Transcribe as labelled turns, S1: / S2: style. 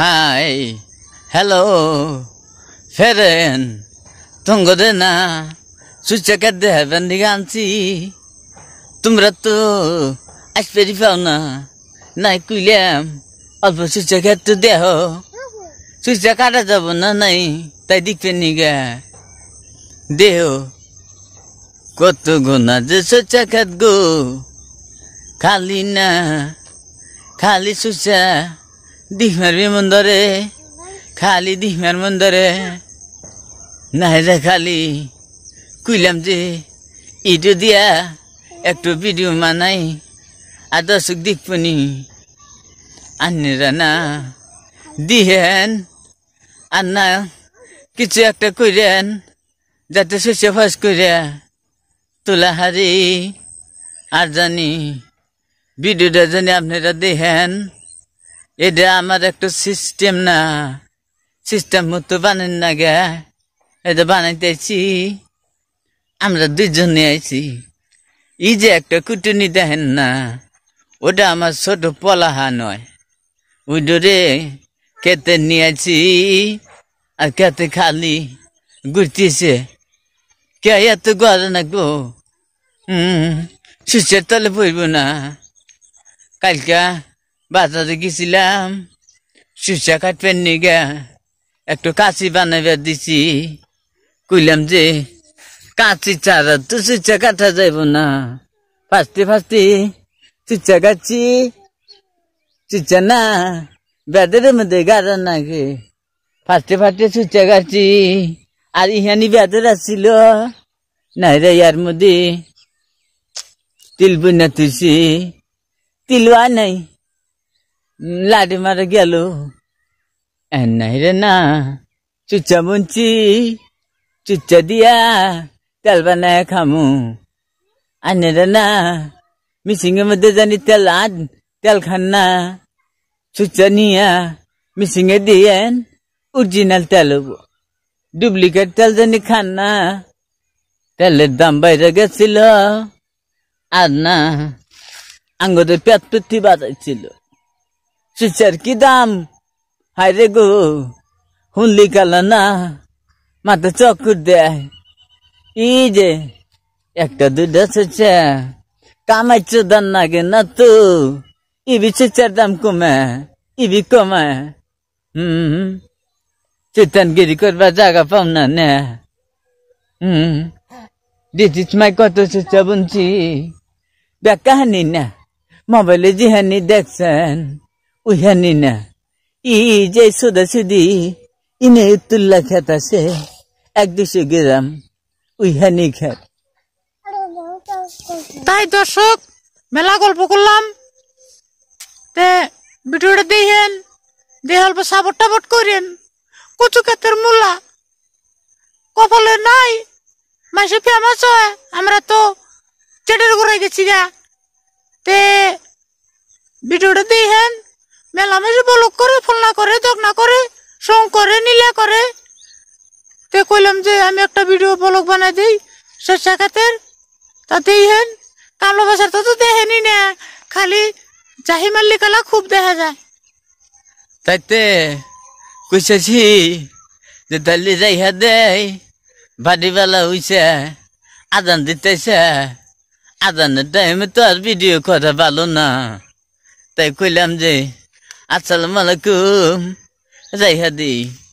S1: Hi hello ফেরেন তুঙ্গরে না সুচাকে দেবেন দিকে আনছি তোমরা তো আজ পেরি পাও না নাই কুইলাম অল্প সুচাকে তো দেহ সুচা কাটা যাব না নাই তাই দিকে নিগা দেহ কত গোনা যে সুচা খাত গো খালি না খালি সুচা দিঘমার বিমন্দরে খালি দিঘমার মন্দরে নাই রে খালি কইলাম যে ইডো দিয়া একটু ভিডিও মানাই আর দর্শক দেখবনি আন্নিরা না দিহেন আর না কিছু একটা কইরেন যাতে শস্য ফাঁস করে তোলা হারি আর জানি ভিডিওটা জানি আপনারা দেহেন এটা আমার একটা সিস্টেম না সিস্টেম মতো বানেন না গা এটা বানাইতেছি আমরা দুজনে আইছি ই যে একটা কুটুনি দেখেন না ওটা আমার ছোট পলাহা নয় ডোরে কেতে নিয়েছি আর কেতে খালি ঘুরতেছে কে এত গর না গো হুম সুচের তলে পড়ব না কালকা বাজারে গেছিলাম সুসা কাটবেন নিগা একটু কাশি বানাবে দিছি কইলাম যে কাঁচি চারা তো সুচা কাটা যাইব না ফার্স্টে ফাস্তে চুচা কাটছি চুচা না বেদের মধ্যে গাড়া গে ফার্স্টে ফাস্তে সুচা কাটছি আর ইহানি বেদের আসছিল নাই রে ইয়ার মধ্যে তিল বুনা তুলছি তিলওয়া নাই লাডি মারা গেল নাই রে না চুচা মুঞ্চি চুচা দিয়া তেল বানায় খামু আনে রে না এর মধ্যে জানি তেল আন তেল খান না চুচা নিয়া এ দিয়েন অরিজিনাল তেল ডুপ্লিকেট তেল জানি খান না তেলের দাম বাইরে গেছিল আর না আঙ্গদের পেট পেটি বাজাইছিল সুচের কি দাম রে গো হুনলি গেল না মাথা চকুর দেয় ই যে একটা দুটা সুচে কামাইছ দান নাগে না তো ইবি সুচের দাম কমে ইবি কমে হুম চিতনগিরি করবার জায়গা পাও না নে হুম দিদিস মাই কত সুচে বুনছি বেকাহানি না মোবাইলে জিহানি দেখছেন ಉಹ್ಯಾನಿನ ಈ ಜೈ ಸುದ ಸುದಿ ಇನ್ನ ಇತ್ತುಲ್ಲ ಖ್ಯಾತಾಸೆ এক দুশো গ্রাম উইহানি খেত
S2: তাই দর্শক মেলা গল্প করলাম তে ভিডিওটা দেখেন দেখে অল্প সাপোর্ট টাপোর্ট করেন কচু ক্ষেতের মূলা কপালে নাই মাসে ফেমাস হয় আমরা তো চেটের ঘুরে গেছি গা তে ভিডিওটা দেখেন মেলামেশ বলক করে ফলনা করে দগনা করে সং করে নীলা করে তে কইলাম যে আমি একটা ভিডিও বলক বানাই দিই সরষা খাতের তাতেই হেন কালো বাসার তো তো দেখেনি না খালি জাহি মাল্লি কালা খুব দেখা যায়
S1: তাইতে কইছি যে দালি যাই হা দেই ভাটিবেলা হইছে আদান দিতেছে আদানের টাইমে তো আর ভিডিও করা ভালো না তাই কইলাম যে Assalamualaikum. Zai Hadi.